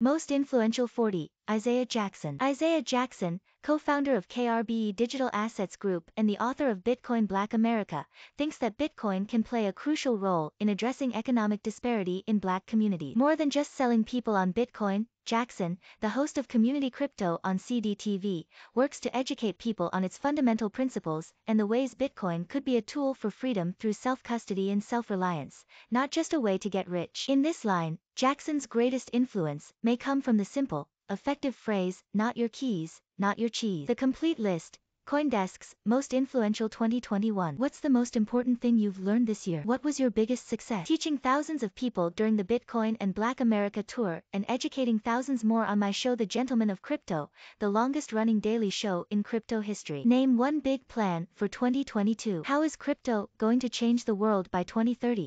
Most influential 40, Isaiah Jackson. Isaiah Jackson, co-founder of KRBE Digital Assets Group and the author of Bitcoin Black America, thinks that Bitcoin can play a crucial role in addressing economic disparity in black communities. More than just selling people on Bitcoin, Jackson, the host of Community Crypto on CDTV, works to educate people on its fundamental principles and the ways Bitcoin could be a tool for freedom through self-custody and self-reliance, not just a way to get rich. In this line, Jackson's greatest influence may come from the simple, effective phrase, not your keys, not your cheese. The complete list, Coindesk's most influential 2021. What's the most important thing you've learned this year? What was your biggest success? Teaching thousands of people during the Bitcoin and Black America tour and educating thousands more on my show The Gentleman of Crypto, the longest running daily show in crypto history. Name one big plan for 2022. How is crypto going to change the world by 2030?